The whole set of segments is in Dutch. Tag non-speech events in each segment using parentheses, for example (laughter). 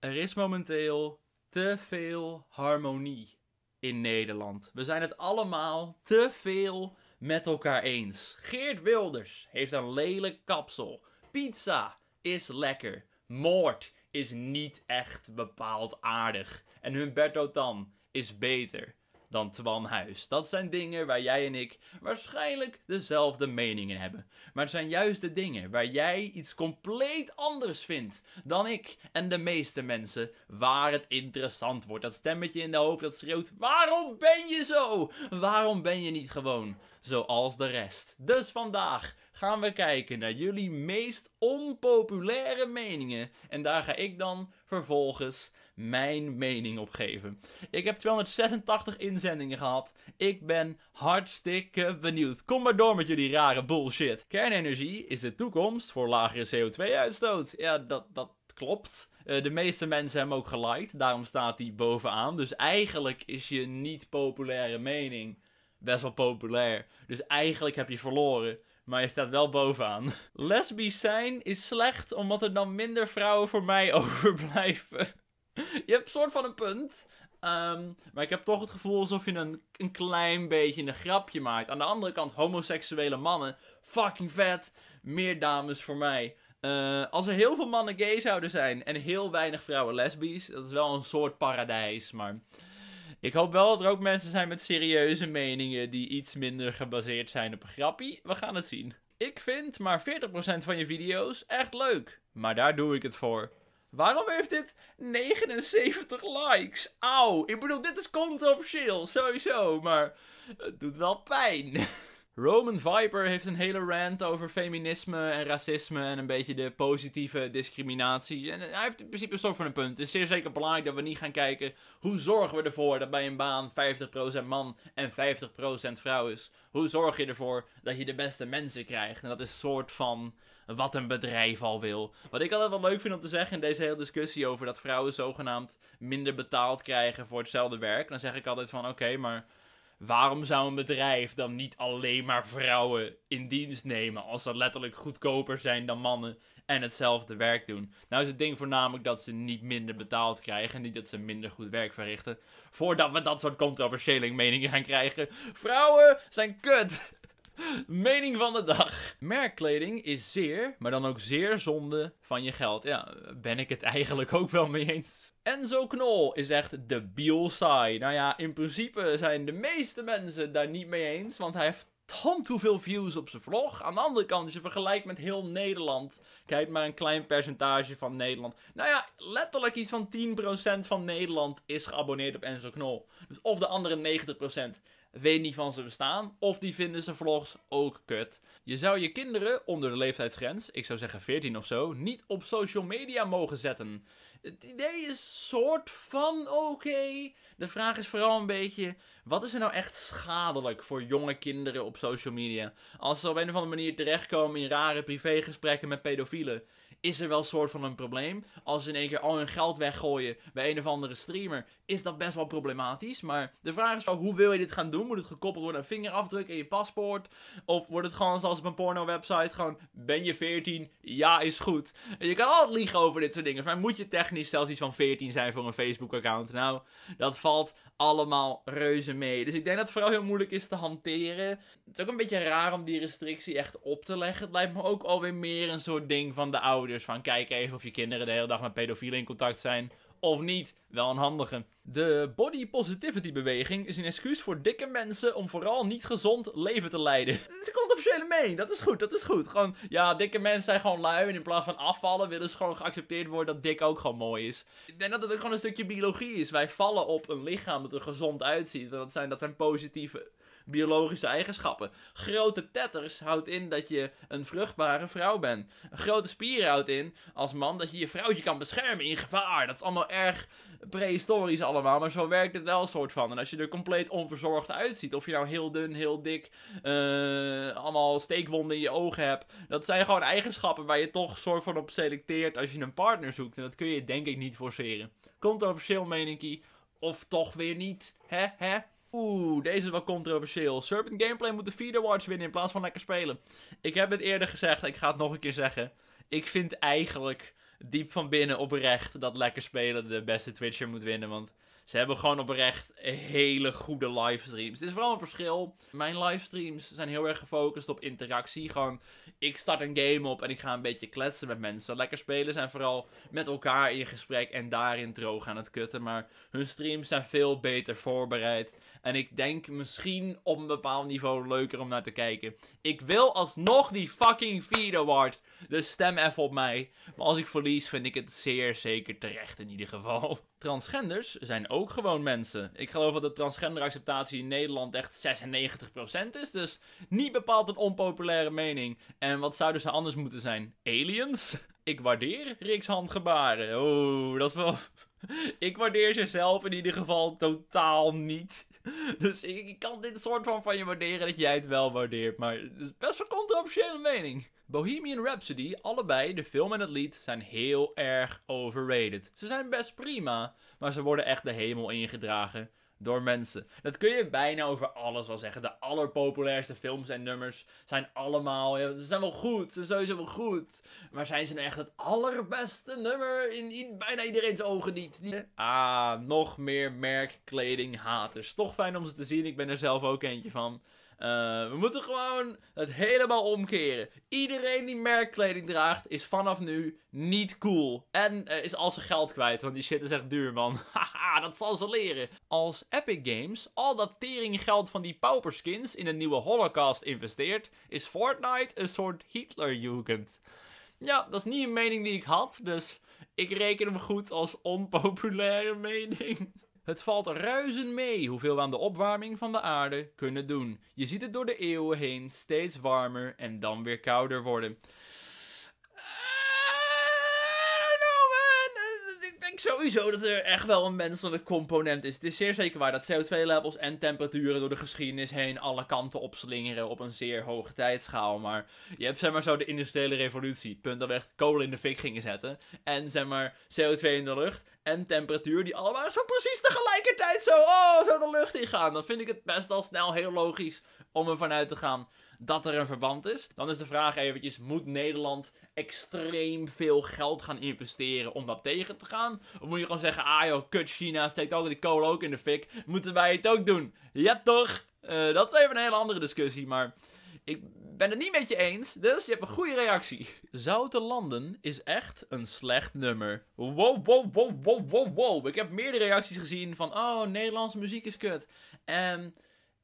Er is momenteel te veel harmonie in Nederland. We zijn het allemaal te veel met elkaar eens. Geert Wilders heeft een lelijk kapsel. Pizza is lekker. Moord is niet echt bepaald aardig. En Humberto Tan is beter dan Twan Huis. Dat zijn dingen waar jij en ik waarschijnlijk dezelfde meningen hebben. Maar het zijn juist de dingen waar jij iets compleet anders vindt dan ik en de meeste mensen. Waar het interessant wordt. Dat stemmetje in de hoofd dat schreeuwt: Waarom ben je zo? Waarom ben je niet gewoon zoals de rest? Dus vandaag gaan we kijken naar jullie meest onpopulaire meningen. En daar ga ik dan vervolgens mijn mening opgeven. Ik heb 286 inzendingen gehad. Ik ben hartstikke benieuwd. Kom maar door met jullie rare bullshit. Kernenergie is de toekomst voor lagere CO2-uitstoot. Ja, dat, dat klopt. Eh, de meeste mensen hebben ook geliked, daarom staat hij bovenaan. Dus eigenlijk is je niet populaire mening best wel populair. Dus eigenlijk heb je verloren. Maar je staat wel bovenaan. (laughs) Lesbisch zijn is slecht omdat er dan minder vrouwen voor mij (laughs) overblijven. (laughs) je hebt soort van een punt. Ehm, maar ik heb toch het gevoel alsof je een, een klein beetje een grapje maakt. Aan de andere kant, homoseksuele mannen, fucking vet. Meer dames voor mij. Eh, als er heel veel mannen gay zouden zijn en heel weinig vrouwen lesbisch, dat is wel een soort paradijs. Maar ik hoop wel dat er ook mensen zijn met serieuze meningen die iets minder gebaseerd zijn op een grappie. We gaan het zien. Ik vind maar 40% van je video's echt leuk, maar daar doe ik het voor. Waarom heeft dit 79 likes? Auw. Ik bedoel, dit is controversieel, sowieso. Maar het doet wel pijn. (laughs) Roman Viper heeft een hele rant over feminisme en racisme en een beetje de positieve discriminatie. En eh, hij heeft in principe een soort van een punt. Het is zeer zeker belangrijk dat we niet gaan kijken hoe zorgen we ervoor dat bij een baan 50% man en 50% vrouw is. Hoe zorg je ervoor dat je de beste mensen krijgt? En dat is een soort van wat een bedrijf al wil. Wat ik altijd wel leuk vind om te zeggen in deze hele discussie over dat vrouwen zogenaamd minder betaald krijgen voor hetzelfde werk. Dan zeg ik altijd van oké, maar waarom zou een bedrijf dan niet alleen maar vrouwen in dienst nemen als ze letterlijk goedkoper zijn dan mannen en hetzelfde werk doen? Nou is het ding voornamelijk dat ze niet minder betaald krijgen en niet dat ze minder goed werk verrichten. Voordat we dat soort controversiële meningen gaan krijgen. Vrouwen zijn kut! (laughs) Mening van de dag. Merkkleding is zeer, maar dan ook zeer zonde van je geld. Ja, ben ik het eigenlijk ook wel mee eens. Enzo Knol is echt de saai. Nou ja, in principe zijn de meeste mensen daar niet mee eens, want hij heeft tant hoeveel views op zijn vlog. Aan de andere kant, als je vergelijkt met heel Nederland, kijk maar een klein percentage van Nederland. Nou ja, letterlijk iets van 10% van Nederland is geabonneerd op Enzo Knol. Dus of de andere 90% weet niet van ze bestaan. Of die vinden ze vlogs ook kut. Je zou je kinderen onder de leeftijdsgrens, ik zou zeggen 14 of zo, niet op social media mogen zetten. Het idee is soort van oké. De vraag is vooral een beetje: wat is er nou echt schadelijk voor jonge kinderen op social media? Als ze op een of andere manier terechtkomen in rare privégesprekken met pedofielen, is er wel een soort van een probleem. Als ze in één keer al hun geld weggooien bij een of andere streamer, is dat best wel problematisch. Maar de vraag is wel, hoe wil je dit gaan doen? Moet het gekoppeld worden aan vingerafdruk en je paspoort? Of wordt het gewoon zoals op een porno-website, gewoon ben je 14? Ja, is goed. En je kan altijd liegen over dit soort dingen. Maar moet je technisch zelfs iets van 14 zijn voor een Facebook-account? Nou, dat valt allemaal reuze mee. Dus ik denk dat het vooral heel moeilijk is te hanteren. Het is ook een beetje raar om die restrictie echt op te leggen. Het lijkt me ook alweer meer een soort ding van de ouders. Van kijk even of je kinderen de hele dag met pedofielen in contact zijn. Of niet? Wel een handige. De body positivity beweging is een excuus voor dikke mensen om vooral niet gezond leven te leiden. Het (laughs) komt officieel mee, dat is goed, dat is goed. Gewoon, ja, dikke mensen zijn gewoon lui en in plaats van afvallen willen ze gewoon geaccepteerd worden dat dik ook gewoon mooi is. Ik denk dat het ook gewoon een stukje biologie is. Wij vallen op een lichaam dat er gezond uitziet. Dat zijn, dat zijn positieve biologische eigenschappen. Grote tetters houdt in dat je een vruchtbare vrouw bent. Een grote spieren houdt in, als man, dat je je vrouwtje kan beschermen in gevaar. Dat is allemaal erg prehistorisch allemaal, maar zo werkt het wel soort van. En als je er compleet onverzorgd uitziet, of je nou heel dun, heel dik, eh, allemaal steekwonden in je ogen hebt. Dat zijn gewoon eigenschappen waar je toch soort van op selecteert als je een partner zoekt. En dat kun je denk ik niet forceren. Komt officieel meningkie, of toch weer niet, hè, hè? Oeh, deze is wel controversieel. Serpent Gameplay moet de Feeder Watch winnen in plaats van lekker spelen. Ik heb het eerder gezegd, ik ga het nog een keer zeggen. Ik vind eigenlijk diep van binnen oprecht dat lekker spelen de beste Twitcher moet winnen. Want ze hebben gewoon oprecht hele goede livestreams. Het is vooral een verschil. Mijn livestreams zijn heel erg gefocust op interactie. Gewoon, ik start een game op en ik ga een beetje kletsen met mensen. Lekker spelen zijn vooral met elkaar in gesprek en daarin droog aan het kutten. Maar hun streams zijn veel beter voorbereid. En ik denk misschien op een bepaald niveau leuker om naar te kijken. Ik wil alsnog die fucking Feed Award. Dus stem even op mij. Maar als ik verlies vind ik het zeer zeker terecht in ieder geval. (laughs) transgenders zijn ook gewoon mensen. Ik geloof dat de transgenderacceptatie in Nederland echt 96% is. Dus niet bepaald een onpopulaire mening. En wat zouden ze anders moeten zijn? Aliens? Ik waardeer Rikshandgebaren. Oh, dat is wel. (laughs) Ik waardeer ze zelf in ieder geval totaal niet. (laughs) Dus ik, kan dit soort van van je waarderen dat jij het wel waardeert. Maar het is best wel controversiële mening. Bohemian Rhapsody, allebei, de film en het lied, zijn heel erg overrated. Ze zijn best prima, maar ze worden echt de hemel ingedragen door mensen. Dat kun je bijna over alles wel zeggen. De allerpopulairste films en nummers zijn allemaal. Ja, ze zijn wel goed, ze zijn sowieso wel goed. Maar zijn ze nou echt het allerbeste nummer in, in bijna iedereen's ogen niet? Ah, nog meer merkkledinghaters. Toch fijn om ze te zien, ik ben er zelf ook eentje van. Eh, we moeten gewoon het helemaal omkeren. Iedereen die merkkleding draagt is vanaf nu niet cool. En eh, is al zijn geld kwijt, want die shit is echt duur, man. (laughs) Haha, dat zal ze leren. Als Epic Games al dat teringgeld van die pauperskins in een nieuwe Holocaust investeert, is Fortnite een soort Hitlerjugend. Ja, dat is niet een mening die ik had, dus ik reken hem goed als onpopulaire (laughs) mening. Het valt reuzen mee hoeveel we aan de opwarming van de aarde kunnen doen. Je ziet het door de eeuwen heen steeds warmer en dan weer kouder worden. denk sowieso dat er echt wel een menselijke component is. Het is zeer zeker waar dat CO2-levels en temperaturen door de geschiedenis heen alle kanten opslingeren op een zeer hoge tijdschaal. Maar je hebt zeg maar zo de industriële revolutie, punt dat we echt kolen in de fik gingen zetten. En zeg maar CO2 in de lucht en temperatuur die allemaal zo precies tegelijkertijd zo, oh, zo de lucht in gaan. Dan vind ik het best al snel heel logisch om er vanuit te gaan dat er een verband is. Dan is de vraag eventjes, moet Nederland extreem veel geld gaan investeren om dat tegen te gaan? Of moet je gewoon zeggen, ah joh, kut China, steekt ook die kolen ook in de fik. Moeten wij het ook doen? Ja toch? Eh, dat is even een hele andere discussie, maar... Ik ben het niet met je eens, dus je hebt een goede reactie. Zoute landen is echt een slecht nummer. Wow, wow, wow, wow, wow, wow. Ik heb meerdere reacties gezien van... Oh, Nederlandse muziek is kut. En ehm,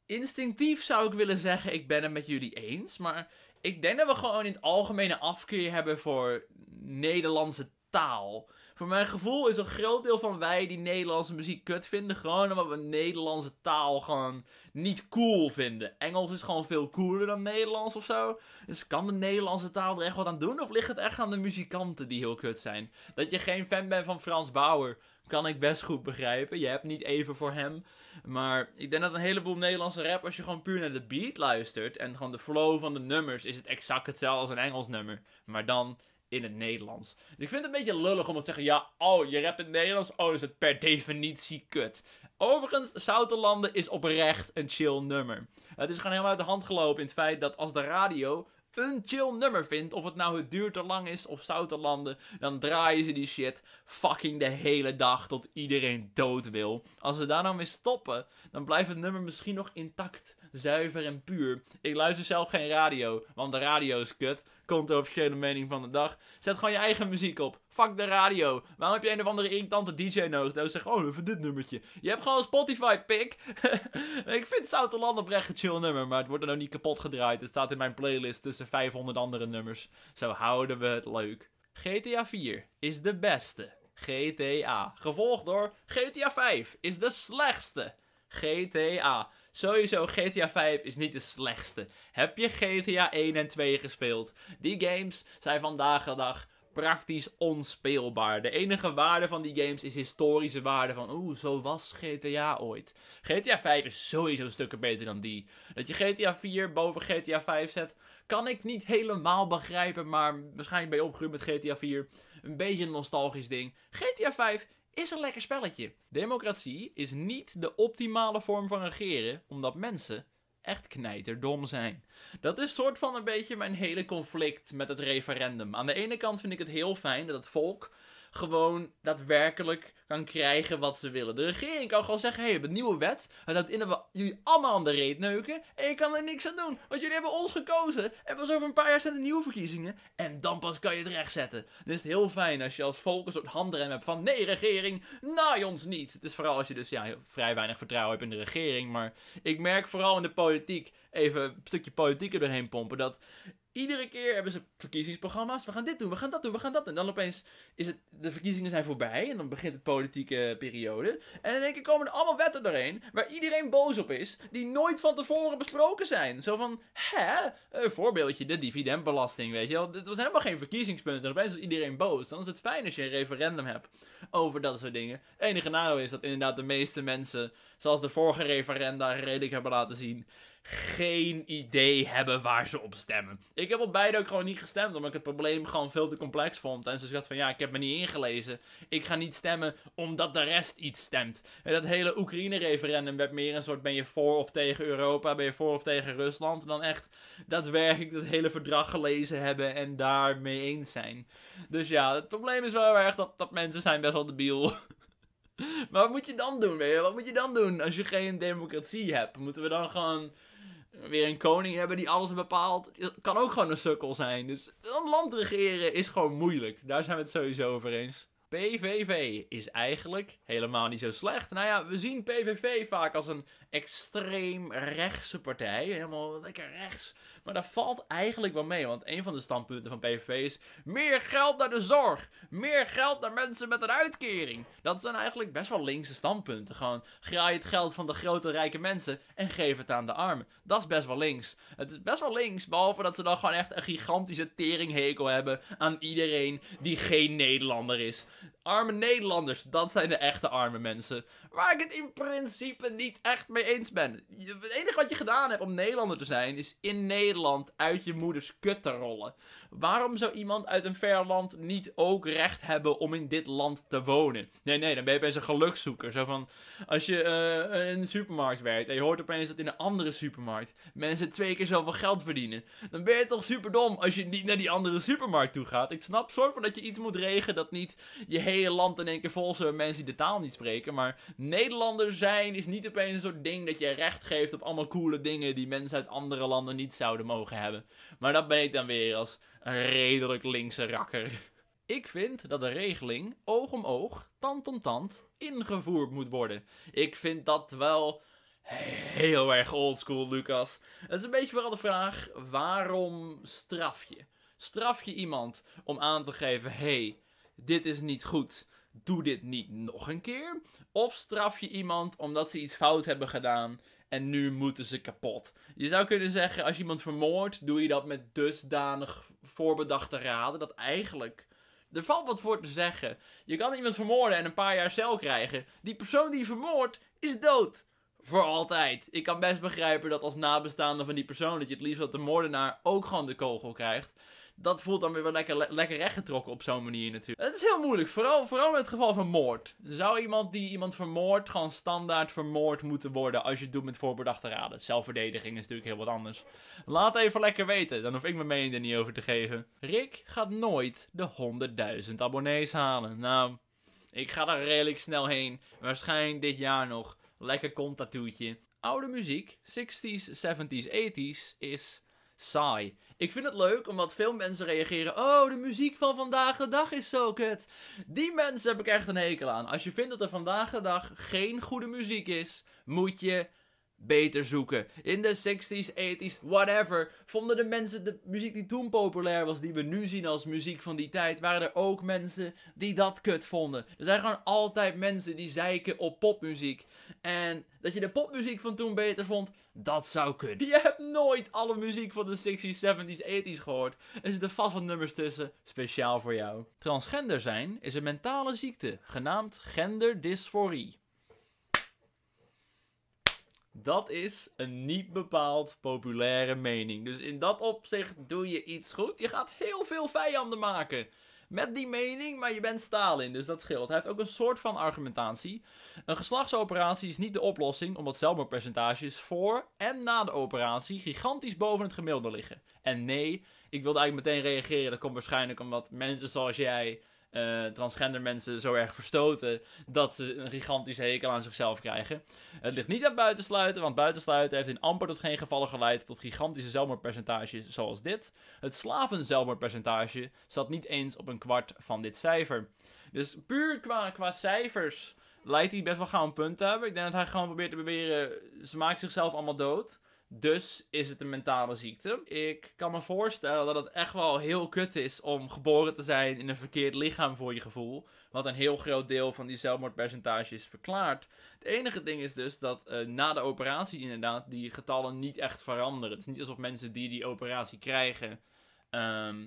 instinctief zou ik willen zeggen, ik ben het met jullie eens. Maar ik denk dat we gewoon in het algemene afkeer hebben voor Nederlandse taal. Voor mijn gevoel is een groot deel van wij die Nederlandse muziek kut vinden, gewoon omdat we Nederlandse taal gewoon niet cool vinden. Engels is gewoon veel cooler dan Nederlands of zo. Dus kan de Nederlandse taal er echt wat aan doen? Of ligt het echt aan de muzikanten die heel kut zijn? Dat je geen fan bent van Frans Bauer, kan ik best goed begrijpen. Je hebt niet even voor hem. Maar ik denk dat een heleboel Nederlandse rap, als je gewoon puur naar de beat luistert en gewoon de flow van de nummers, is het exact hetzelfde als een Engels nummer. Maar dan in het Nederlands. Dus ik vind het een beetje lullig om te zeggen, ja, oh, je rapt in het Nederlands, oh, is het per definitie kut. Overigens, Zouterlanden is oprecht een chill nummer. Het is gewoon helemaal uit de hand gelopen in het feit dat als de radio een chill nummer vindt, of het nou het duurt te lang is of Zouterlanden, dan draaien ze die shit fucking de hele dag tot iedereen dood wil. Als we daar nou mee stoppen, dan blijft het nummer misschien nog intact zuiver en puur. Ik luister zelf geen radio, want de radio is kut. Komt de officiële mening van de dag. Zet gewoon je eigen muziek op. Fuck de radio. Waarom heb je een of andere irritante DJ nodig? Dat nou, zegt, oh, even dit nummertje. Je hebt gewoon Spotify, pik. (laughs) ik vind Zouterland oprecht een chill nummer, maar het wordt er nou niet kapot gedraaid. Het staat in mijn playlist tussen 500 andere nummers. Zo houden we het leuk. GTA 4 is de beste. GTA. Gevolgd door GTA 5 is de slechtste. GTA. Sowieso, GTA 5 is niet de slechtste. Heb je GTA 1 en 2 gespeeld? Die games zijn vandaag de dag praktisch onspeelbaar. De enige waarde van die games is historische waarde van oeh, zo was GTA ooit. GTA 5 is sowieso een stukken beter dan die. Dat je GTA 4 boven GTA 5 zet, kan ik niet helemaal begrijpen, maar waarschijnlijk ben je opgegroeid met GTA 4. Een beetje een nostalgisch ding. GTA 5 is een lekker spelletje. Democratie is niet de optimale vorm van regeren, omdat mensen echt knijterdom zijn. Dat is soort van een beetje mijn hele conflict met het referendum. Aan de ene kant vind ik het heel fijn dat het volk gewoon daadwerkelijk kan krijgen wat ze willen. De regering kan gewoon zeggen, hé, hey, we hebben een nieuwe wet. Het houdt in dat we jullie allemaal aan de reet neuken. En je kan er niks aan doen, want jullie hebben ons gekozen. En pas over een paar jaar zijn er nieuwe verkiezingen. En dan pas kan je het recht zetten. Dus het is heel fijn als je als volk een soort handrem hebt van, nee regering, naai ons niet. Het is vooral als je dus ja, vrij weinig vertrouwen hebt in de regering. Maar ik merk vooral in de politiek even een stukje politiek er doorheen pompen. Dat iedere keer hebben ze verkiezingsprogramma's. We gaan dit doen, we gaan dat doen, we gaan dat doen. En dan opeens is het, de verkiezingen zijn voorbij. En dan begint de politieke periode. En in één keer komen er allemaal wetten doorheen. Waar iedereen boos op is. Die nooit van tevoren besproken zijn. Zo van, hè? Een voorbeeldje, de dividendbelasting, weet je wel. Dit was helemaal geen verkiezingspunt. En opeens was iedereen boos. Dan is het fijn als je een referendum hebt over dat soort dingen. Het enige nadeel is dat inderdaad de meeste mensen, zoals de vorige referenda redelijk hebben laten zien geen idee hebben waar ze op stemmen. Ik heb op beide ook gewoon niet gestemd, omdat ik het probleem gewoon veel te complex vond. En ze dacht van ja, ik heb me niet ingelezen. Ik ga niet stemmen omdat de rest iets stemt. En dat hele Oekraïne-referendum werd meer een soort ben je voor of tegen Europa, ben je voor of tegen Rusland. Dan echt daadwerkelijk dat hele verdrag gelezen hebben en daarmee eens zijn. Dus ja, het probleem is wel erg dat, dat mensen zijn best wel debiel (laughs) maar wat moet je dan doen, weet je? Wat moet je dan doen als je geen democratie hebt? Moeten we dan gewoon weer een koning hebben die alles bepaalt. Kan ook gewoon een sukkel zijn. Dus een land regeren is gewoon moeilijk. Daar zijn we het sowieso over eens. PVV is eigenlijk helemaal niet zo slecht. Nou ja, we zien PVV vaak als een extreem rechtse partij. Helemaal lekker rechts. Maar dat valt eigenlijk wel mee, want een van de standpunten van PVV is... Meer geld naar de zorg! Meer geld naar mensen met een uitkering! Dat zijn eigenlijk best wel linkse standpunten. Gewoon, graai het geld van de grote rijke mensen en geef het aan de armen. Dat is best wel links. Het is best wel links, behalve dat ze dan gewoon echt een gigantische teringhekel hebben aan iedereen die geen Nederlander is. Arme Nederlanders, dat zijn de echte arme mensen. Waar ik het in principe niet echt mee eens ben. Het enige wat je gedaan hebt om Nederlander te zijn, is in Nederland uit je moeders kut te rollen. Waarom zou iemand uit een ver land niet ook recht hebben om in dit land te wonen? Nee, nee, dan ben je opeens een gelukszoeker. Zo van, als je eh, in een supermarkt werkt en je hoort opeens dat in een andere supermarkt mensen twee keer zoveel geld verdienen. Dan ben je toch superdom als je niet naar die andere supermarkt toe gaat. Ik snap zorg van dat je iets moet regelen dat niet je hele hele land in één keer vol zijn mensen die de taal niet spreken. Maar Nederlander zijn is niet opeens een soort ding dat je recht geeft op allemaal coole dingen die mensen uit andere landen niet zouden mogen hebben. Maar dat ben ik dan weer als een redelijk linkse rakker. Ik vind dat de regeling oog om oog, tand om tand ingevoerd moet worden. Ik vind dat wel heel erg oldschool, Lucas. Het is een beetje vooral de vraag: waarom straf je? Straf je iemand om aan te geven: hé, hey, dit is niet goed, doe dit niet nog een keer? Of straf je iemand omdat ze iets fout hebben gedaan en nu moeten ze kapot? Je zou kunnen zeggen, als je iemand vermoordt, doe je dat met dusdanig voorbedachte raden dat eigenlijk... Er valt wat voor te zeggen. Je kan iemand vermoorden en een paar jaar cel krijgen. Die persoon die je vermoordt, is dood voor altijd. Ik kan best begrijpen dat als nabestaande van die persoon dat je het liefst dat de moordenaar ook gewoon de kogel krijgt dat voelt dan weer wel lekker, le lekker rechtgetrokken op zo'n manier natuurlijk. Het is heel moeilijk, vooral, vooral in het geval van moord. Zou iemand die iemand vermoord, gewoon standaard vermoord moeten worden als je het doet met voorbedachte raden? Zelfverdediging is natuurlijk heel wat anders. Laat even lekker weten, dan hoef ik mijn mening er niet over te geven. Rick gaat nooit de 100.000 abonnees halen. Nou, ik ga daar redelijk snel heen. Waarschijnlijk dit jaar nog. Lekker kont Oude muziek, 60s, 70s, 80s, is saai. Ik vind het leuk omdat veel mensen reageren. Oh, de muziek van vandaag de dag is zo kut. Die mensen heb ik echt een hekel aan. Als je vindt dat er vandaag de dag geen goede muziek is, moet je beter zoeken. In de 60s, 80s, whatever, vonden de mensen de muziek die toen populair was, die we nu zien als muziek van die tijd, waren er ook mensen die dat kut vonden. Er zijn gewoon altijd mensen die zeiken op popmuziek. En dat je de popmuziek van toen beter vond, dat zou kunnen. Je hebt nooit alle muziek van de 60s, 70s, 80s gehoord. Er zitten vast wat nummers tussen, speciaal voor jou. Transgender zijn is een mentale ziekte, genaamd genderdysforie. Dat is een niet bepaald populaire mening. Dus in dat opzicht doe je iets goed. Je gaat heel veel vijanden maken met die mening, maar je bent Stalin, dus dat scheelt. Hij heeft ook een soort van argumentatie. Een geslachtsoperatie is niet de oplossing, omdat zelfmoordpercentages voor en na de operatie gigantisch boven het gemiddelde liggen. En nee, ik wilde eigenlijk meteen reageren, dat komt waarschijnlijk omdat mensen zoals jij eh, transgender mensen zo erg verstoten dat ze een gigantische hekel aan zichzelf krijgen. Het ligt niet aan buitensluiten, want buitensluiten heeft in amper tot geen gevallen geleid tot gigantische zelfmoordpercentages zoals dit. Het slavenzelfmoordpercentage zat niet eens op een kwart van dit cijfer. Dus puur qua, qua cijfers lijkt hij best wel gauw een punt te hebben. Ik denk dat hij gewoon probeert te beweren, ze maken zichzelf allemaal dood. Dus is het een mentale ziekte. Ik kan me voorstellen dat het echt wel heel kut is om geboren te zijn in een verkeerd lichaam voor je gevoel. Wat een heel groot deel van die zelfmoordpercentages verklaart. Het enige ding is dus dat eh, na de operatie inderdaad die getallen niet echt veranderen. Het is niet alsof mensen die die operatie krijgen ehm,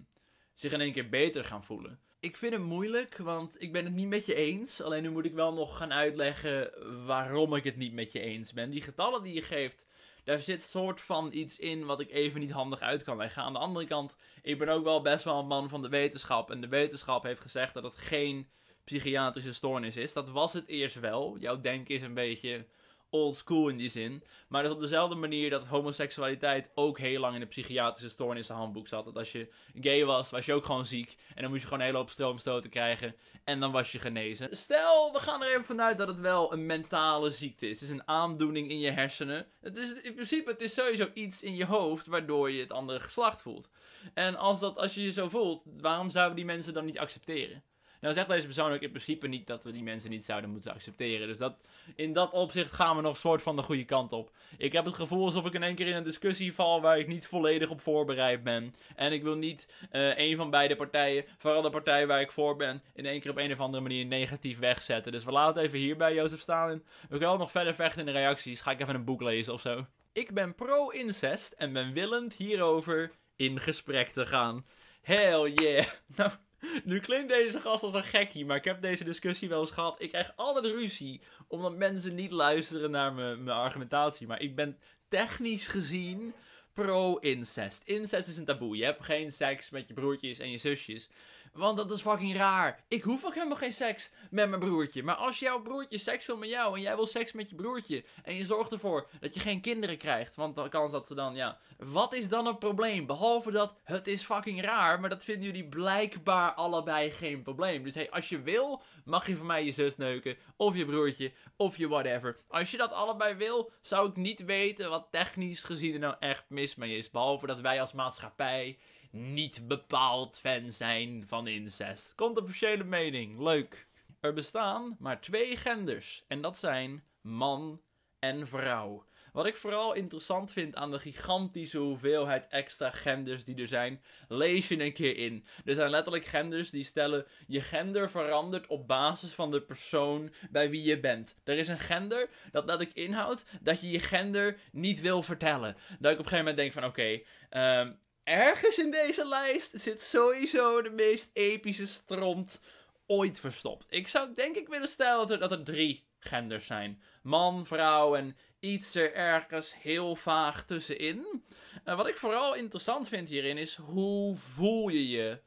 zich in één keer beter gaan voelen. Ik vind het moeilijk, want ik ben het niet met je eens. Alleen nu moet ik wel nog gaan uitleggen eh, waarom ik het niet met je eens ben. Die getallen die je geeft er zit soort van iets in wat ik even niet handig uit kan leggen. Aan de andere kant, ik ben ook wel best wel een man van de wetenschap. En de wetenschap heeft gezegd dat het geen psychiatrische stoornis is. Dat was het eerst wel. Jouw denken is een beetje old school in die zin. Maar dat is op dezelfde manier dat homoseksualiteit ook heel lang in de psychiatrische stoornissenhandboek zat. Dat als je gay was, was je ook gewoon ziek. En dan moest je gewoon een hele hoop stroomstoten krijgen. En dan was je genezen. Stel, we gaan er even vanuit dat het wel een mentale ziekte is. Het is een aandoening in je hersenen. Het is in principe, het is sowieso iets in je hoofd waardoor je het andere geslacht voelt. En als, dat, als je je zo voelt, waarom zouden die mensen dan niet accepteren? Nou zegt deze persoon ook in principe niet dat we die mensen niet zouden moeten accepteren. Dus dat, in dat opzicht gaan we nog een soort van de goede kant op. Ik heb het gevoel alsof ik in één keer in een discussie val waar ik niet volledig op voorbereid ben. En ik wil niet uh, een van beide partijen, vooral de partij waar ik voor ben, in één keer op een of andere manier negatief wegzetten. Dus we laten het even hierbij, Jozef, Stalin. we kunnen nog verder vechten in de reacties. Ga ik even een boek lezen of zo. Ik ben pro-incest en ben willend hierover in gesprek te gaan. Hell yeah. (laughs) Nou, nu klinkt deze gast als een gekkie, maar ik heb deze discussie wel eens gehad. Ik krijg altijd ruzie, omdat mensen niet luisteren naar mijn argumentatie. Maar ik ben technisch gezien pro-incest. Incest is een taboe. Je hebt geen seks met je broertjes en je zusjes. Want dat is fucking raar. Ik hoef ook helemaal geen seks met mijn broertje. Maar als jouw broertje seks wil met jou en jij wil seks met je broertje. En je zorgt ervoor dat je geen kinderen krijgt. Want de kans dat ze dan, ja. Wat is dan het probleem? Behalve dat het is fucking raar. Maar dat vinden jullie blijkbaar allebei geen probleem. Dus hey, als je wil, mag je van mij je zus neuken. Of je broertje. Of je whatever. Als je dat allebei wil, zou ik niet weten wat technisch gezien er nou echt mis mee is. Behalve dat wij als maatschappij niet bepaald fan zijn van incest. Komt officiële mening, leuk. Er bestaan maar twee genders en dat zijn man en vrouw. Wat ik vooral interessant vind aan de gigantische hoeveelheid extra genders die er zijn, lees je een keer in. Er zijn letterlijk genders die stellen: je gender verandert op basis van de persoon bij wie je bent. Er is een gender dat dat ik inhoud dat je je gender niet wil vertellen. Dat ik op een gegeven moment denk: van oké, okay, ehm, ergens in deze lijst zit sowieso de meest epische stront ooit verstopt. Ik zou denk ik willen stellen dat er, drie genders zijn. Man, vrouw en iets er ergens heel vaag tussenin. Eh, wat ik vooral interessant vind hierin is hoe voel je je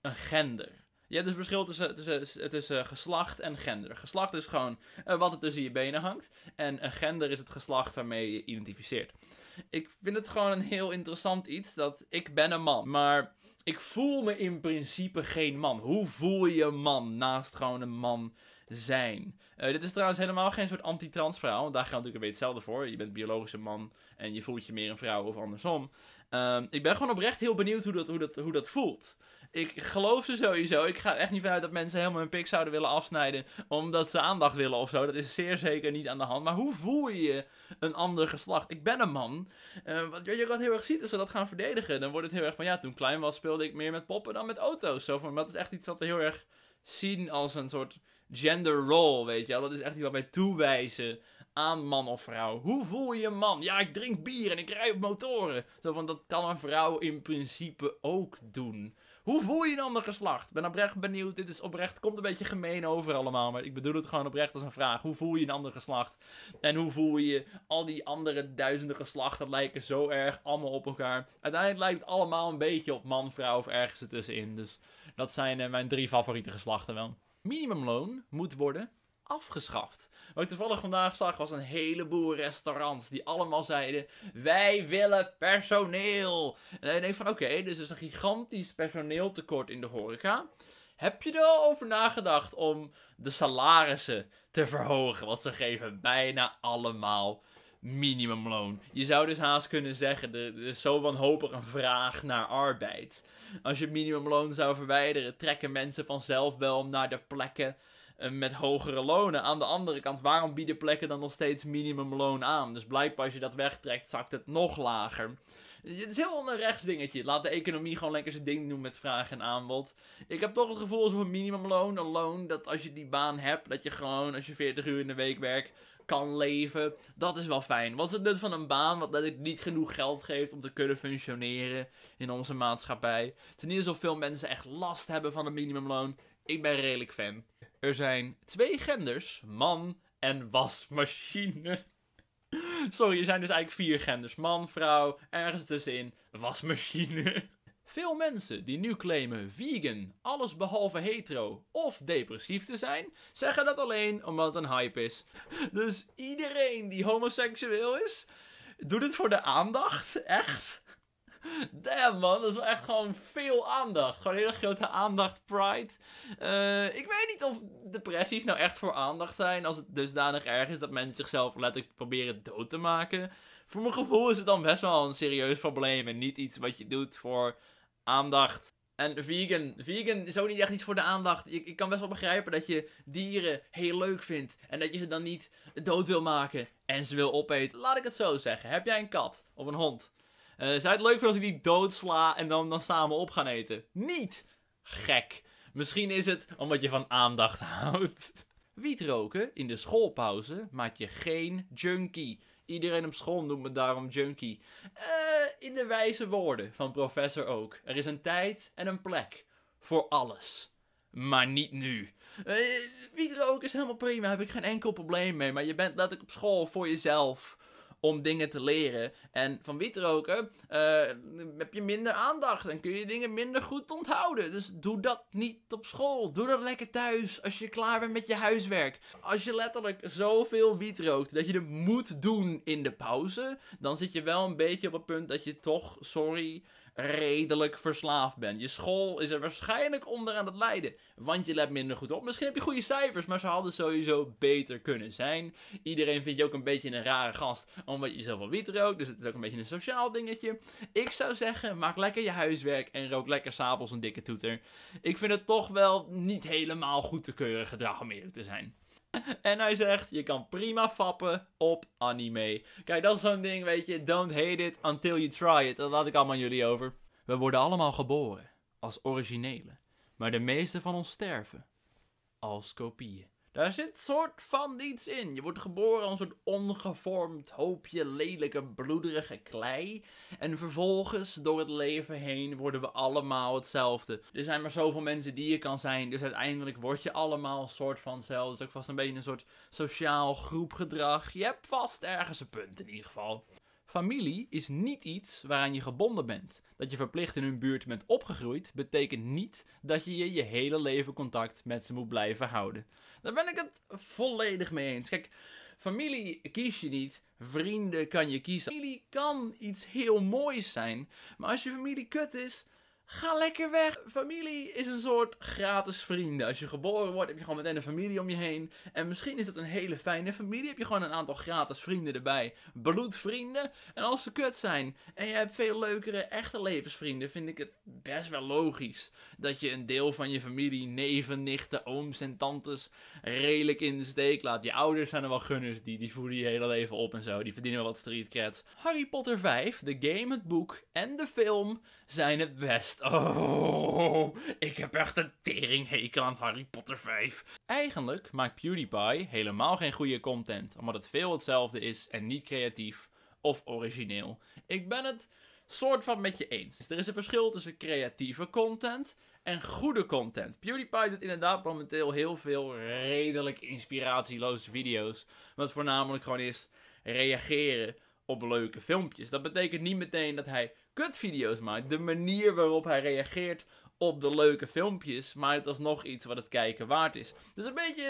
een gender? Je hebt dus verschil tussen, tussen, tussen eh, geslacht en gender. Geslacht is gewoon eh, wat er tussen je benen hangt. En een eh, gender is het geslacht waarmee je identificeert. Ik vind het gewoon een heel interessant iets dat ik ben een man. Maar ik voel me in principe geen man. Hoe voel je een man naast gewoon een man zijn? dit is trouwens helemaal geen soort anti-trans verhaal. daar geldt natuurlijk een beetje hetzelfde voor. Je bent biologisch een man en je voelt je meer een vrouw of andersom. Ehm, ik ben gewoon oprecht heel benieuwd hoe dat, hoe dat, hoe dat voelt ik geloof ze sowieso. Ik ga er echt niet vanuit dat mensen helemaal hun pik zouden willen afsnijden. omdat ze aandacht willen of zo. Dat is zeer zeker niet aan de hand. Maar hoe voel je je een ander geslacht? Ik ben een man. Uh, wat je wat heel erg ziet, is ze dat gaan verdedigen. Dan wordt het heel erg van ja. Toen klein was, speelde ik meer met poppen dan met auto's. Zo van, dat is echt iets wat we heel erg zien als een soort gender role. Weet je wel, dat is echt iets wat wij toewijzen aan man of vrouw. Hoe voel je een man? Ja, ik drink bier en ik rij op motoren. Zo van, dat kan een vrouw in principe ook doen. Hoe voel je een ander geslacht? Ben oprecht benieuwd. Dit is oprecht. Komt een beetje gemeen over allemaal. Maar ik bedoel het gewoon oprecht als een vraag. Hoe voel je een ander geslacht? En hoe voel je al die andere duizenden geslachten lijken zo erg allemaal op elkaar? Uiteindelijk lijkt het allemaal een beetje op man, vrouw of ergens ertussenin. Dus dat zijn eh, mijn drie favoriete geslachten wel. Minimumloon moet worden afgeschaft. Wat ik toevallig vandaag zag was een heleboel restaurants die allemaal zeiden: Wij willen personeel. En ik denk van: Oké, dus er is een gigantisch personeeltekort in de horeca. Heb je er al over nagedacht om de salarissen te verhogen? Want ze geven bijna allemaal minimumloon. Je zou dus haast kunnen zeggen, er is zo wanhopig een vraag naar arbeid. Als je minimumloon zou verwijderen, trekken mensen vanzelf wel naar de plekken eh, met hogere lonen. Aan de andere kant, waarom bieden plekken dan nog steeds minimumloon aan? Dus blijkbaar als je dat wegtrekt, zakt het nog lager. Het is heel een rechtsdingetje. Laat de economie gewoon lekker zijn ding doen met vraag en aanbod. Ik heb toch het gevoel alsof een minimumloon, een loon, dat als je die baan hebt, dat je gewoon als je 40 uur in de week werkt, kan leven. Dat is wel fijn. Wat is het nut van een baan wat ik niet genoeg geld geeft om te kunnen functioneren in onze maatschappij? Ten eerste, of veel mensen echt last hebben van een minimumloon. Ik ben redelijk fan. Er zijn twee genders, man en wasmachine. Sorry, er zijn dus eigenlijk vier genders. Man, vrouw, ergens tussenin, wasmachine. Veel mensen die nu claimen vegan, alles behalve hetero of depressief te zijn, zeggen dat alleen omdat het een hype is. Dus iedereen die homoseksueel is, doet het voor de aandacht, echt. Damn man, dat is wel echt gewoon veel aandacht. Gewoon hele grote aandacht pride. Eh, ik weet niet of depressies nou echt voor aandacht zijn. Als het dusdanig erg is dat mensen zichzelf letterlijk proberen dood te maken. Voor mijn gevoel is het dan best wel een serieus probleem. En niet iets wat je doet voor aandacht. En vegan. Vegan is ook niet echt iets voor de aandacht. Ik, ik kan best wel begrijpen dat je dieren heel leuk vindt. En dat je ze dan niet dood wil maken. En ze wil opeten. Laat ik het zo zeggen. Heb jij een kat of een hond? Eh, zou het leuk vinden als ik die doodsla en dan, dan samen op gaan eten? Niet! Gek. Misschien is het omdat je van aandacht (laughs) houdt. Wietroken roken in de schoolpauze maakt je geen junkie. Iedereen op school noemt me daarom junkie. Eh, in de wijze woorden van professor ook. Er is een tijd en een plek voor alles. Maar niet nu. Eh, Wietroken roken is helemaal prima, heb ik geen enkel probleem mee. Maar je bent letterlijk op school voor jezelf om dingen te leren. En van wietroken. roken eh, heb je minder aandacht en kun je dingen minder goed onthouden. Dus doe dat niet op school. Doe dat lekker thuis als je klaar bent met je huiswerk. Als je letterlijk zoveel wiet rookt dat je het moet doen in de pauze, dan zit je wel een beetje op het punt dat je toch, sorry, redelijk verslaafd bent. Je school is er waarschijnlijk onder aan het lijden, want je let minder goed op. Misschien heb je goede cijfers, maar ze hadden sowieso beter kunnen zijn. Iedereen vindt je ook een beetje een rare gast, omdat je zoveel wiet rookt, dus het is ook een beetje een sociaal dingetje. Ik zou zeggen, maak lekker je huiswerk en rook lekker s'avonds een dikke toeter. Ik vind het toch wel niet helemaal goed te keuren gedrag om eerlijk te zijn. (laughs) En hij zegt, je kan prima fappen op anime. Kijk, dat is zo'n ding, weet je. Don't hate it until you try it. Dat laat ik allemaal aan jullie over. We worden allemaal geboren als originelen. Maar de meeste van ons sterven als kopieën. Daar zit soort van iets in. Je wordt geboren als een soort ongevormd hoopje lelijke, bloederige klei. En vervolgens, door het leven heen, worden we allemaal hetzelfde. Er zijn maar zoveel mensen die je kan zijn, dus uiteindelijk word je allemaal een soort van hetzelfde. Dus ook vast een beetje een soort sociaal groepgedrag. Je hebt vast ergens een punt in ieder geval. Familie is niet iets waaraan je gebonden bent. Dat je verplicht in hun buurt bent opgegroeid, betekent niet dat je je, je hele leven contact met ze moet blijven houden. Daar ben ik het volledig mee eens. Kijk, familie kies je niet, vrienden kan je kiezen. Familie kan iets heel moois zijn, maar als je familie kut is, Ga lekker weg. Familie is een soort gratis vrienden. Als je geboren wordt, heb je gewoon meteen een familie om je heen. En misschien is dat een hele fijne familie. Heb je gewoon een aantal gratis vrienden erbij. Bloedvrienden. En als ze kut zijn en je hebt veel leukere, echte levensvrienden, vind ik het best wel logisch dat je een deel van je familie, neven, nichten, ooms en tantes redelijk in de steek laat. Je ouders zijn er wel gunners, die, die je hele leven op en zo. Die verdienen wel wat streetcreds. Harry Potter 5, de game, het boek en de film zijn het best. Oh, ik heb echt een teringhekel aan Harry Potter 5. Eigenlijk maakt PewDiePie helemaal geen goede content, omdat het veel hetzelfde is en niet creatief of origineel. Ik ben het soort van met je eens. Dus er is een verschil tussen creatieve content en goede content. PewDiePie doet inderdaad momenteel heel veel redelijk inspiratieloze video's. Wat voornamelijk gewoon is reageren op leuke filmpjes. Dat betekent niet meteen dat hij kutvideo's maakt. De manier waarop hij reageert op de leuke filmpjes, maar het is nog iets wat het kijken waard is. Dus een beetje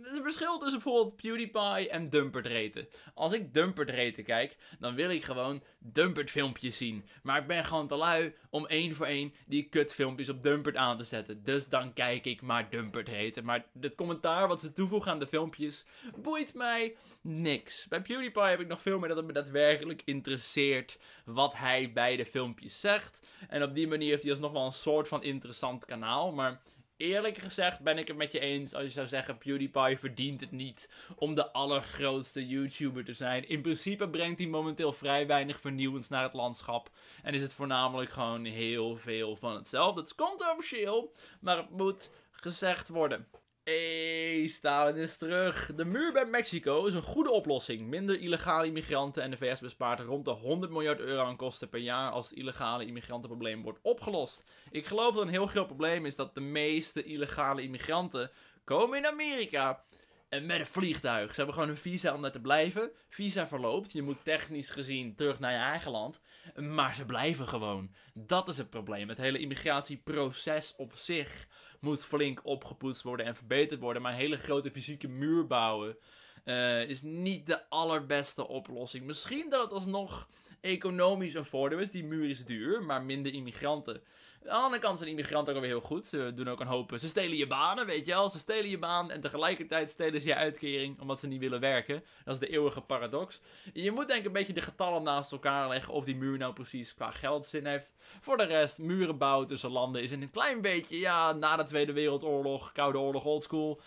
het verschil tussen bijvoorbeeld PewDiePie en Dumpert Reten. Als ik Dumpert Reten kijk, dan wil ik gewoon Dumpert filmpjes zien. Maar ik ben gewoon te lui om één voor één die kut filmpjes op Dumpert aan te zetten. Dus dan kijk ik maar Dumpert Maar het commentaar wat ze toevoegen aan de filmpjes boeit mij niks. Bij PewDiePie heb ik nog veel meer dat het me daadwerkelijk interesseert wat hij bij de filmpjes zegt. En op die manier heeft hij alsnog wel een soort van interessant kanaal. Maar eerlijk gezegd ben ik het met je eens als je zou zeggen: PewDiePie verdient het niet om de allergrootste YouTuber te zijn. In principe brengt hij momenteel vrij weinig vernieuwends naar het landschap. En is het voornamelijk gewoon heel veel van hetzelfde. Het is controversieel, maar het moet gezegd worden. Hey, Stalin is terug. De muur bij Mexico is een goede oplossing. Minder illegale immigranten en de VS bespaart rond de 100 miljard euro aan kosten per jaar als het illegale immigrantenprobleem wordt opgelost. Ik geloof dat een heel groot probleem is dat de meeste illegale immigranten komen in Amerika. En met een vliegtuig. Ze hebben gewoon een visa om daar te blijven. Visa verloopt. Je moet technisch gezien terug naar je eigen land. Maar ze blijven gewoon. Dat is het probleem. Het hele immigratieproces op zich moet flink opgepoetst worden en verbeterd worden. Maar een hele grote fysieke muur bouwen eh, is niet de allerbeste oplossing. Misschien dat het alsnog economisch een voordeel is. Die muur is duur, maar minder immigranten. Aan de andere kant zijn immigranten ook alweer heel goed. Ze doen ook een hoop. Ze stelen je banen, weet je wel. Ze stelen je baan en tegelijkertijd stelen ze je uitkering omdat ze niet willen werken. Dat is de eeuwige paradox. Je moet denk ik een beetje de getallen naast elkaar leggen of die muur nou precies qua geld zin heeft. Voor de rest, muren bouwen tussen landen is een klein beetje, ja, na de Tweede Wereldoorlog, Koude Oorlog, oldschool.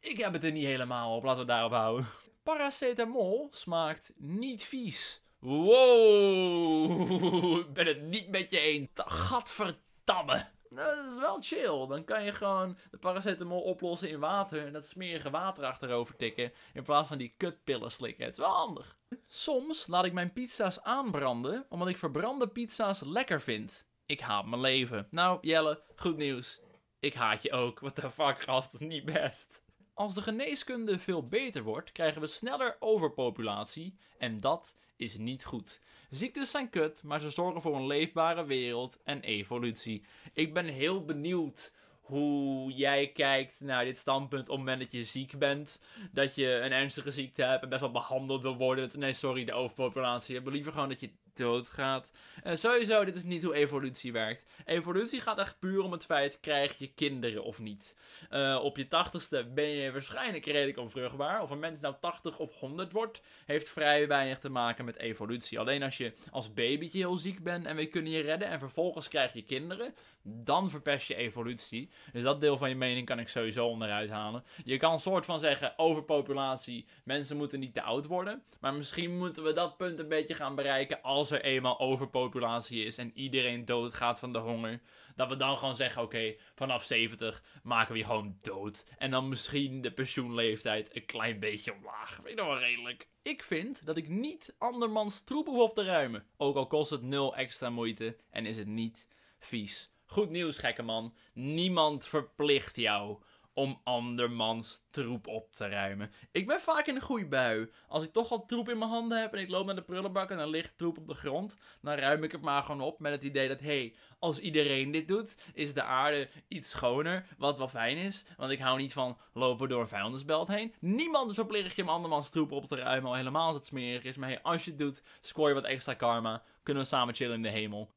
Ik heb het er niet helemaal op, laten we daarop houden. Paracetamol smaakt niet vies. Wow, (laughs) ik ben het niet met je eens. Gadverdamme. Nou, dat is wel chill. Dan kan je gewoon de paracetamol oplossen in water en dat smerige water achterover tikken in plaats van die kutpillen slikken. Het is wel handig. Soms laat ik mijn pizza's aanbranden omdat ik verbrande pizza's lekker vind. Ik haat mijn leven. Nou, Jelle, goed nieuws. Ik haat je ook. What the fuck, gast, dat is niet best. Als de geneeskunde veel beter wordt, krijgen we sneller overpopulatie en dat is niet goed. Ziektes zijn kut, maar ze zorgen voor een leefbare wereld en evolutie. Ik ben heel benieuwd hoe jij kijkt naar dit standpunt op het moment dat je ziek bent. Dat je een ernstige ziekte hebt en best wel behandeld wil worden. Nee, sorry, de overpopulatie. We liever gewoon dat je doodgaat. En sowieso, dit is niet hoe evolutie werkt. Evolutie gaat echt puur om het feit, krijg je kinderen of niet? Eh, op je tachtigste ben je waarschijnlijk redelijk onvruchtbaar. Of een mens nou 80 of 100 wordt, heeft vrij weinig te maken met evolutie. Alleen als je als babytje heel ziek bent en we kunnen je redden en vervolgens krijg je kinderen, dan verpest je evolutie. Dus dat deel van je mening kan ik sowieso onderuit halen. Je kan een soort van zeggen, overpopulatie, mensen moeten niet te oud worden. Maar misschien moeten we dat punt een beetje gaan bereiken als als er eenmaal overpopulatie is en iedereen doodgaat van de honger, dat we dan gewoon zeggen: oké, vanaf 70 maken we je gewoon dood. En dan misschien de pensioenleeftijd een klein beetje omlaag. Vind je nog wel redelijk. Ik vind dat ik niet andermans troep hoef op te ruimen. Ook al kost het nul extra moeite en is het niet vies. Goed nieuws, gekke man. Niemand verplicht jou om andermans troep op te ruimen. Ik ben vaak in een goede bui. Als ik toch al troep in mijn handen heb en ik loop naar de prullenbak en er ligt troep op de grond, dan ruim ik het maar gewoon op met het idee dat, hé, hey, als iedereen dit doet, is de aarde iets schoner, wat wel fijn is, want ik hou niet van lopen door een vuilnisbelt heen. Niemand is verplicht om andermans troep op te ruimen, al helemaal als het smerig is, maar hey, als je het doet, scoor je wat extra karma, kunnen we samen chillen in de hemel.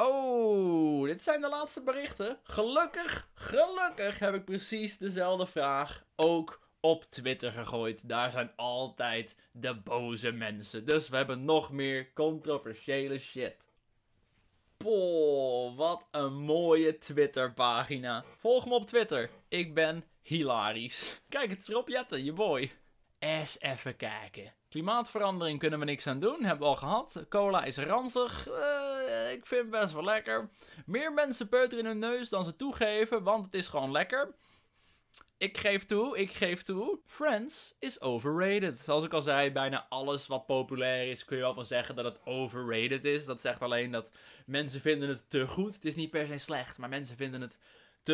Oh, dit zijn de laatste berichten. Gelukkig, gelukkig heb ik precies dezelfde vraag ook op Twitter gegooid. Daar zijn altijd de boze mensen. Dus we hebben nog meer controversiële shit. Poh, wat een mooie Twitterpagina. Volg me op Twitter. Ik ben hilarisch. Kijk, het is Rob Jetten, je boy. Eens even kijken. Klimaatverandering kunnen we niks aan doen, hebben we al gehad. Cola is ranzig, eh, ik vind het best wel lekker. Meer mensen peuteren in hun neus dan ze toegeven, want het is gewoon lekker. Ik geef toe, ik geef toe. Friends is overrated. Zoals ik al zei, bijna alles wat populair is, kun je wel van zeggen dat het overrated is. Dat zegt alleen dat mensen vinden het te goed. Het is niet per se slecht, maar mensen vinden het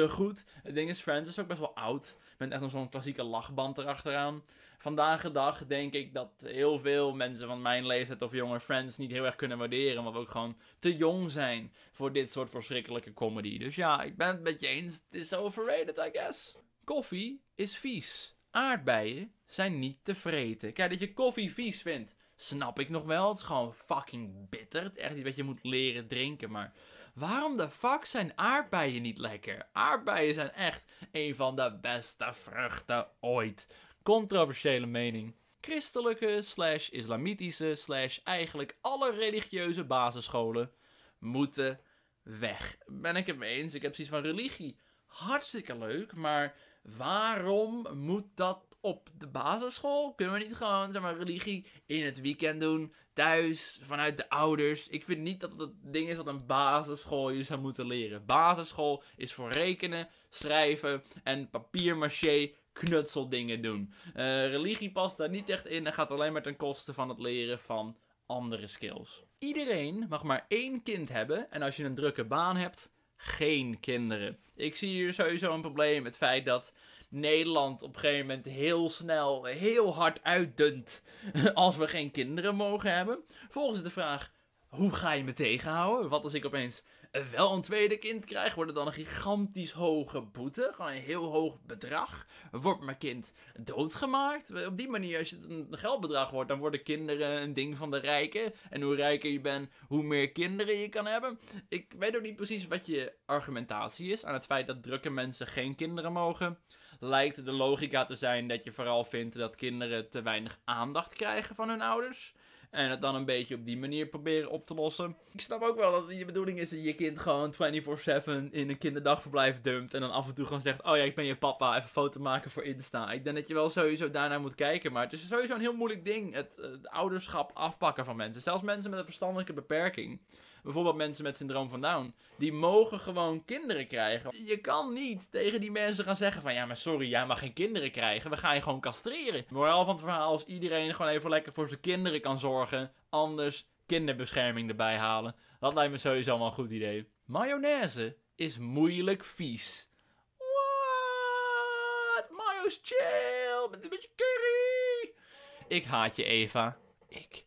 te goed. Het ding is, Friends is ook best wel oud. Met echt nog zo'n klassieke lachband erachteraan. Vandaag de dag denk ik dat heel veel mensen van mijn leeftijd of jonge Friends niet heel erg kunnen waarderen. Omdat we ook gewoon te jong zijn voor dit soort verschrikkelijke comedy. Dus ja, ik ben het met je eens. Het is overrated, I guess. Koffie is vies. Aardbeien zijn niet te vreten. Kijk, dat je koffie vies vindt, snap ik nog wel. Het is gewoon fucking bitter. Het is echt iets wat je moet leren drinken, maar... Waarom de fuck zijn aardbeien niet lekker? Aardbeien zijn echt een van de beste vruchten ooit. Controversiële mening. Christelijke slash islamitische slash eigenlijk alle religieuze basisscholen moeten weg. Ben ik het mee eens? Ik heb zoiets van religie. Hartstikke leuk, maar waarom moet dat op de basisschool? Kunnen we niet gewoon zeg maar, religie in het weekend doen? thuis, vanuit de ouders. Ik vind niet dat het het ding is dat een basisschool je zou moeten leren. Basisschool is voor rekenen, schrijven en papiermaché knutseldingen doen. Eh, religie past daar niet echt in en gaat alleen maar ten koste van het leren van andere skills. Iedereen mag maar één kind hebben en als je een drukke baan hebt, geen kinderen. Ik zie hier sowieso een probleem, het feit dat Nederland op een gegeven moment heel snel, heel hard uitdunt (laughs) als we geen kinderen mogen hebben. Volgens de vraag, hoe ga je me tegenhouden? Wat als ik opeens wel een tweede kind krijg, wordt dan een gigantisch hoge boete. Gewoon een heel hoog bedrag. Wordt mijn kind doodgemaakt? Op die manier, als het een geldbedrag wordt, dan worden kinderen een ding van de rijken. En hoe rijker je bent, hoe meer kinderen je kan hebben. Ik weet ook niet precies wat je argumentatie is aan het feit dat drukke mensen geen kinderen mogen lijkt de logica te zijn dat je vooral vindt dat kinderen te weinig aandacht krijgen van hun ouders. En het dan een beetje op die manier proberen op te lossen. Ik snap ook wel dat je bedoeling is dat je kind gewoon 24-7 in een kinderdagverblijf dumpt. En dan af en toe gewoon zegt: Oh ja, ik ben je papa. Even foto maken voor Insta. Ik denk dat je wel sowieso daarnaar moet kijken. Maar het is sowieso een heel moeilijk ding. het eh, ouderschap afpakken van mensen. Zelfs mensen met een verstandelijke beperking bijvoorbeeld mensen met syndroom van Down, die mogen gewoon kinderen krijgen. Je kan niet tegen die mensen gaan zeggen van ja, maar sorry, jij mag geen kinderen krijgen. We gaan je gewoon castreren. Moraal van het verhaal is iedereen gewoon even lekker voor zijn kinderen kan zorgen. Anders kinderbescherming erbij halen. Dat lijkt me sowieso wel een goed idee. Mayonaise is moeilijk vies. What? Mayo's chill met een beetje curry. Ik haat je, Eva. Ik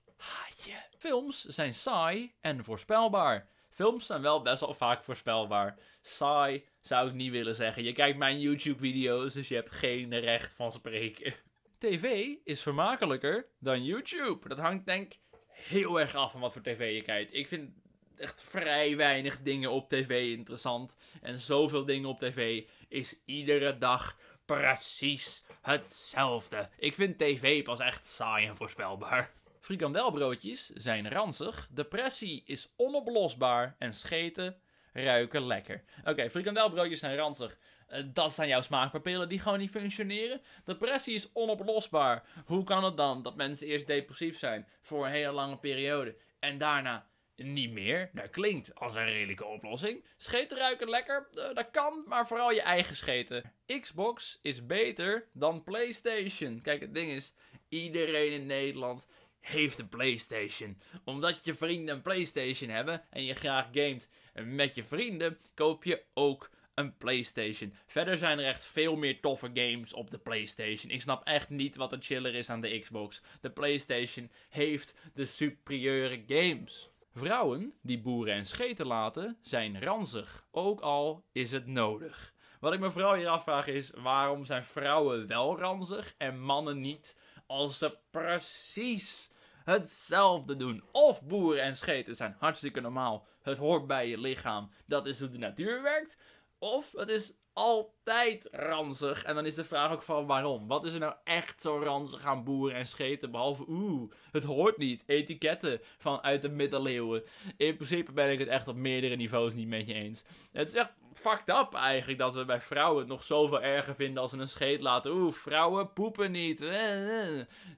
Films zijn saai en voorspelbaar. Films zijn wel best wel vaak voorspelbaar. Saai zou ik niet willen zeggen. Je kijkt mijn YouTube-video's, dus je hebt geen recht van spreken. TV is vermakelijker dan YouTube. Dat hangt denk ik heel erg af van wat voor tv je kijkt. Ik vind echt vrij weinig dingen op tv interessant. En zoveel dingen op tv is iedere dag precies hetzelfde. Ik vind tv pas echt saai en voorspelbaar. Frikandelbroodjes zijn ranzig, depressie is onoplosbaar en scheten ruiken lekker. Oké, frikandelbroodjes zijn ranzig. Eh, dat zijn jouw smaakpapillen die gewoon niet functioneren. Depressie is onoplosbaar. Hoe kan het dan dat mensen eerst depressief zijn voor een hele lange periode en daarna niet meer? Dat klinkt als een redelijke oplossing. Scheten ruiken lekker, eh, dat kan, maar vooral je eigen scheten. Xbox is beter dan PlayStation. Kijk, het ding is, iedereen in Nederland heeft een PlayStation. Omdat je vrienden een PlayStation hebben en je graag gamet met je vrienden, koop je ook een PlayStation. Verder zijn er echt veel meer toffe games op de PlayStation. Ik snap echt niet wat de chiller is aan de Xbox. De PlayStation heeft de superieure games. Vrouwen die boeren en scheten laten zijn ranzig, ook al is het nodig. Wat ik me vooral hier afvraag is waarom zijn vrouwen wel ranzig en mannen niet als ze precies hetzelfde doen. Of boeren en scheten zijn hartstikke normaal. Het hoort bij je lichaam. Dat is hoe de natuur werkt. Of het is altijd ranzig. En dan is de vraag ook van waarom? Wat is er nou echt zo ranzig aan boeren en scheten? Behalve, oeh, het hoort niet. Etiketten vanuit de middeleeuwen. In principe ben ik het echt op meerdere niveaus niet met je eens. Het is echt fucked up eigenlijk dat we bij vrouwen het nog zoveel erger vinden als ze een scheet laten. Oeh, vrouwen poepen niet.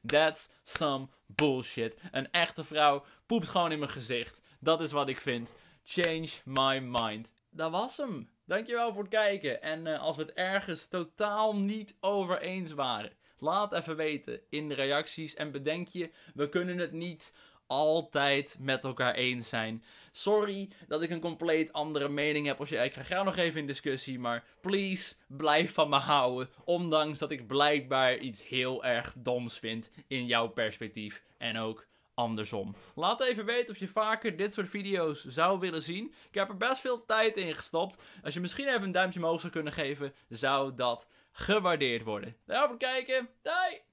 That's some bullshit. Een echte vrouw poept gewoon in mijn gezicht. Dat is wat ik vind. Change my mind. Dat was hem. Dankjewel voor het kijken. En eh, als we het ergens totaal niet over eens waren, laat even weten in de reacties. En bedenk je, we kunnen het niet altijd met elkaar eens zijn. Sorry dat ik een compleet andere mening heb. Als je, ik ga graag nog even in discussie, maar please blijf van me houden. Ondanks dat ik blijkbaar iets heel erg doms vind in jouw perspectief en ook andersom. Laat even weten of je vaker dit soort video's zou willen zien. Ik heb er best veel tijd in gestopt. Als je misschien even een duimpje omhoog zou kunnen geven, zou dat gewaardeerd worden. Daarvoor kijken. Doei!